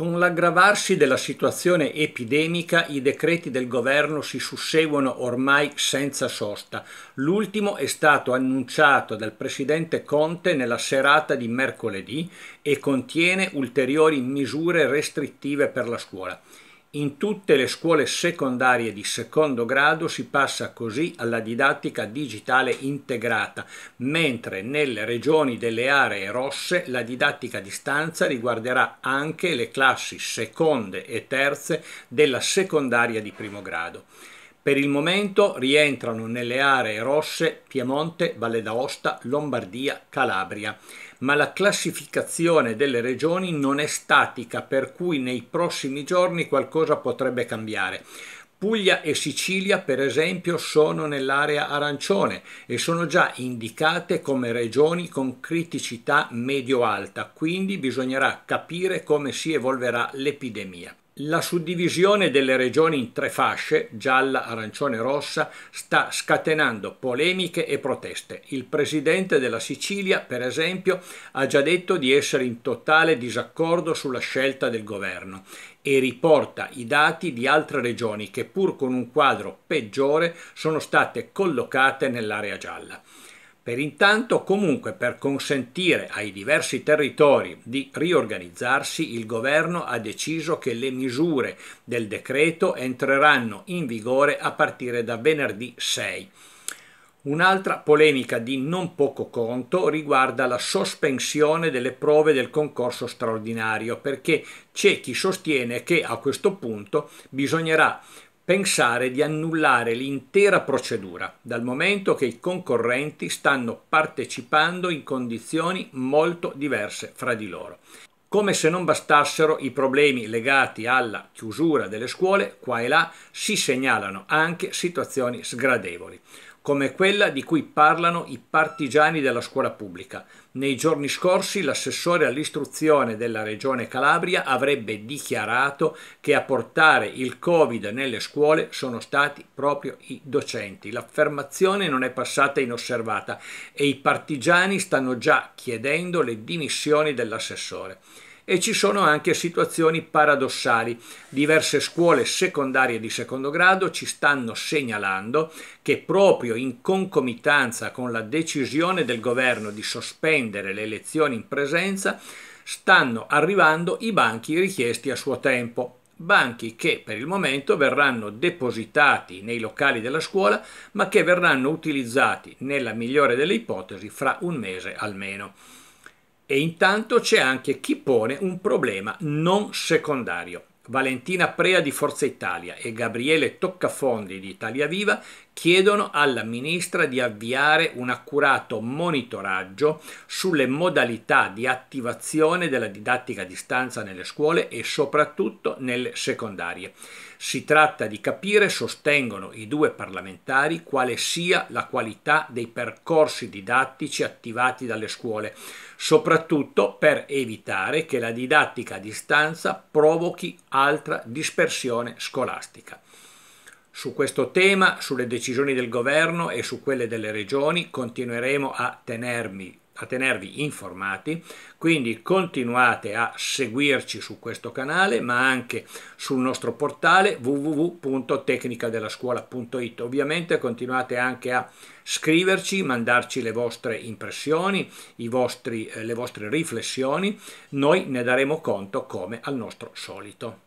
Con l'aggravarsi della situazione epidemica i decreti del governo si susseguono ormai senza sosta. L'ultimo è stato annunciato dal presidente Conte nella serata di mercoledì e contiene ulteriori misure restrittive per la scuola. In tutte le scuole secondarie di secondo grado si passa così alla didattica digitale integrata, mentre nelle regioni delle aree rosse la didattica a distanza riguarderà anche le classi seconde e terze della secondaria di primo grado. Per il momento rientrano nelle aree rosse Piemonte, Valle d'Aosta, Lombardia, Calabria, ma la classificazione delle regioni non è statica, per cui nei prossimi giorni qualcosa potrebbe cambiare. Puglia e Sicilia, per esempio, sono nell'area arancione e sono già indicate come regioni con criticità medio-alta, quindi bisognerà capire come si evolverà l'epidemia. La suddivisione delle regioni in tre fasce, gialla, arancione e rossa, sta scatenando polemiche e proteste. Il presidente della Sicilia, per esempio, ha già detto di essere in totale disaccordo sulla scelta del governo e riporta i dati di altre regioni che pur con un quadro peggiore sono state collocate nell'area gialla. Per intanto comunque per consentire ai diversi territori di riorganizzarsi il governo ha deciso che le misure del decreto entreranno in vigore a partire da venerdì 6. Un'altra polemica di non poco conto riguarda la sospensione delle prove del concorso straordinario perché c'è chi sostiene che a questo punto bisognerà pensare di annullare l'intera procedura, dal momento che i concorrenti stanno partecipando in condizioni molto diverse fra di loro come se non bastassero i problemi legati alla chiusura delle scuole, qua e là si segnalano anche situazioni sgradevoli, come quella di cui parlano i partigiani della scuola pubblica. Nei giorni scorsi l'assessore all'istruzione della regione Calabria avrebbe dichiarato che a portare il Covid nelle scuole sono stati proprio i docenti. L'affermazione non è passata inosservata e i partigiani stanno già chiedendo le dimissioni dell'assessore e ci sono anche situazioni paradossali. Diverse scuole secondarie di secondo grado ci stanno segnalando che proprio in concomitanza con la decisione del governo di sospendere le lezioni in presenza stanno arrivando i banchi richiesti a suo tempo banchi che per il momento verranno depositati nei locali della scuola ma che verranno utilizzati nella migliore delle ipotesi fra un mese almeno. E intanto c'è anche chi pone un problema non secondario. Valentina Prea di Forza Italia e Gabriele Toccafondi di Italia Viva chiedono alla ministra di avviare un accurato monitoraggio sulle modalità di attivazione della didattica a distanza nelle scuole e soprattutto nelle secondarie. Si tratta di capire, sostengono i due parlamentari, quale sia la qualità dei percorsi didattici attivati dalle scuole, soprattutto per evitare che la didattica a distanza provochi altra dispersione scolastica. Su questo tema, sulle decisioni del governo e su quelle delle regioni continueremo a, tenermi, a tenervi informati, quindi continuate a seguirci su questo canale ma anche sul nostro portale www.tecnicadellascuola.it. Ovviamente continuate anche a scriverci, mandarci le vostre impressioni, vostri, eh, le vostre riflessioni, noi ne daremo conto come al nostro solito.